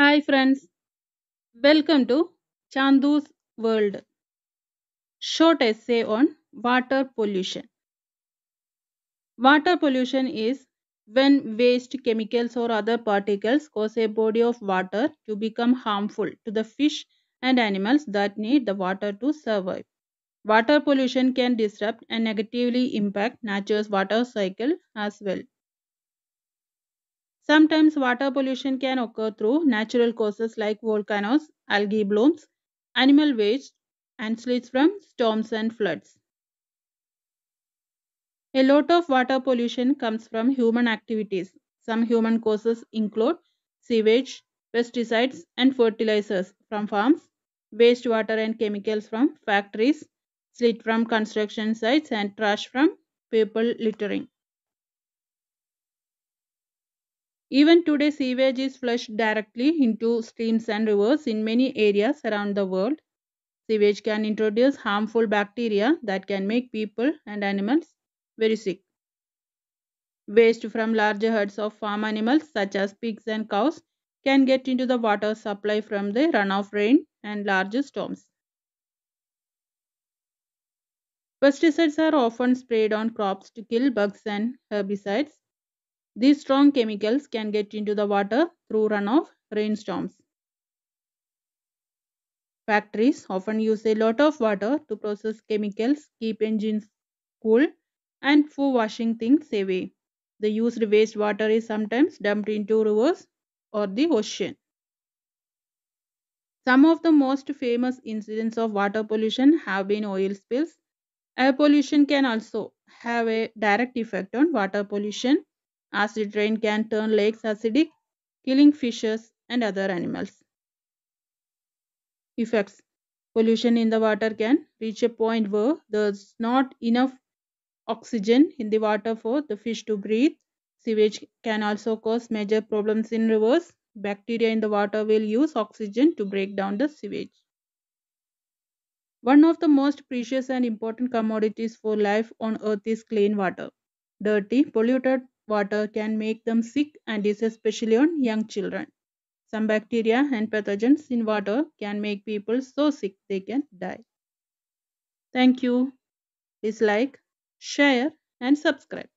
Hi friends, welcome to Chandu's World. Short essay on water pollution. Water pollution is when waste chemicals or other particles cause a body of water to become harmful to the fish and animals that need the water to survive. Water pollution can disrupt and negatively impact nature's water cycle as well. Sometimes water pollution can occur through natural causes like volcanoes, algae blooms, animal waste, and sludge from storms and floods. A lot of water pollution comes from human activities. Some human causes include sewage, pesticides and fertilizers from farms, wastewater and chemicals from factories, sludge from construction sites and trash from people littering. Even today, sewage is flushed directly into streams and rivers in many areas around the world. Sewage can introduce harmful bacteria that can make people and animals very sick. Waste from large herds of farm animals such as pigs and cows can get into the water supply from the runoff rain and large storms. Pesticides are often sprayed on crops to kill bugs and herbicides. These strong chemicals can get into the water through runoff rainstorms. Factories often use a lot of water to process chemicals, keep engines cool, and for washing things away. The used wastewater is sometimes dumped into rivers or the ocean. Some of the most famous incidents of water pollution have been oil spills. Air pollution can also have a direct effect on water pollution Acid rain can turn lakes acidic, killing fishes and other animals. Effects Pollution in the water can reach a point where there's not enough oxygen in the water for the fish to breathe. Sewage can also cause major problems in rivers. Bacteria in the water will use oxygen to break down the sewage. One of the most precious and important commodities for life on earth is clean water. Dirty, polluted water can make them sick and is especially on young children. Some bacteria and pathogens in water can make people so sick they can die. Thank you. Please like, share and subscribe.